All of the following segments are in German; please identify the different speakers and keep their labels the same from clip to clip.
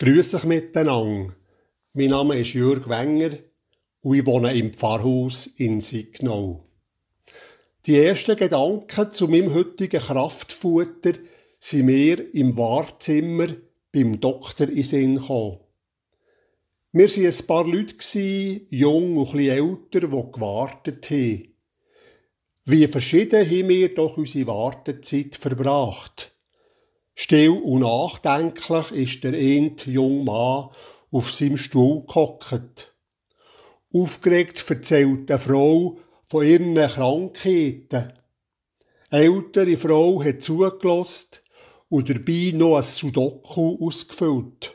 Speaker 1: Grüß euch miteinander. Mein Name ist Jürg Wenger und ich wohne im Pfarrhaus in Signau. Die ersten Gedanken zu meinem heutigen Kraftfutter sind mir im Wahrzimmer beim Doktor in Sinn gekommen. Wir waren ein paar Leute, jung und etwas älter, die gewartet haben. Wie verschieden haben wir doch unsere Wartezeit verbracht. Still und nachdenklich ist der ent junge Mann auf seinem Stuhl gehockt. Aufgeregt erzählt die Frau von ihren Krankheiten. Eine ältere Frau hat zugelost und dabei noch ein Sudoku ausgefüllt.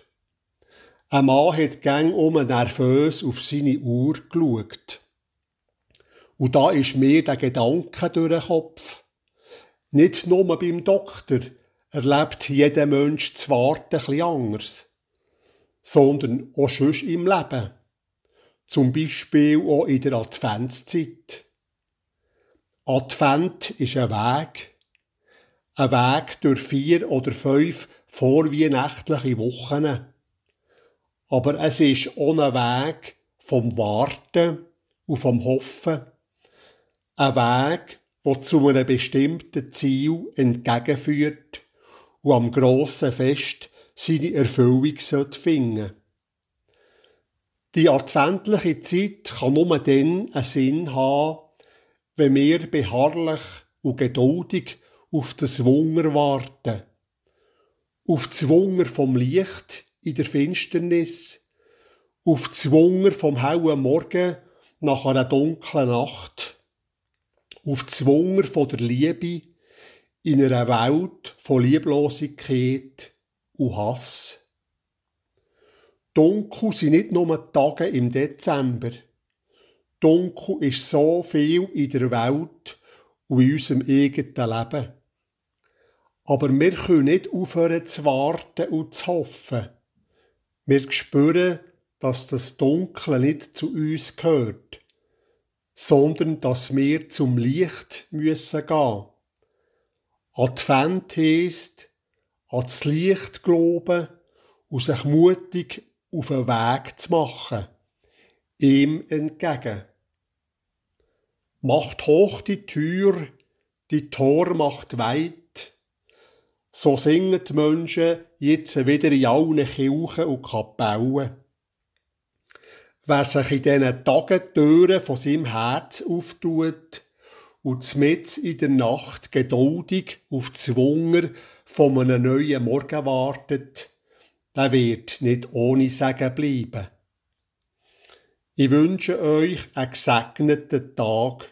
Speaker 1: Ein Mann hat gang um nervös auf seine Uhr geschaut. Und da ist mir der Gedanke durch den Kopf. Nicht nur beim Doktor, erlebt jeder Mensch das Warten etwas anders, sondern auch sonst im Leben. Zum Beispiel auch in der Adventszeit. Advent ist ein Weg. Ein Weg durch vier oder fünf vorweihnachtliche Wochen. Aber es ist ohne Weg vom Warten und vom Hoffen. Ein Weg, der zu einem bestimmten Ziel entgegenführt und am grossen Fest seine Erfüllung finden sollte. Die adventliche Zeit kann nur dann einen Sinn haben, wenn wir beharrlich und geduldig auf das Wunder warten. Auf das Wunder vom Licht in der Finsternis, auf das Wunder vom hellen Morgen nach einer dunklen Nacht, auf das Wunder von der Liebe in einer Welt von Lieblosigkeit und Hass. Dunkel sind nicht nur die Tage im Dezember. Dunkel ist so viel in der Welt und in unserem eigenen Leben. Aber wir können nicht aufhören zu warten und zu hoffen. Wir spüren, dass das Dunkle nicht zu uns gehört, sondern dass wir zum Licht müssen gehen an Advent heisst, an das Licht glauben und sich mutig auf den Weg zu machen, ihm entgegen. Macht hoch die Tür, die Tor macht weit. So singen die Menschen jetzt wieder in allen Kirchen und Kapellen. Wer sich in diesen Tagen die Türen von seinem Herz auftut, und mitten in der Nacht geduldig auf Zwunger von einem neuen Morgen wartet, der wird nicht ohne Segen bleiben. Ich wünsche euch einen gesegneten Tag.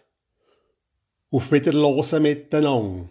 Speaker 1: Auf Wiederhören miteinander.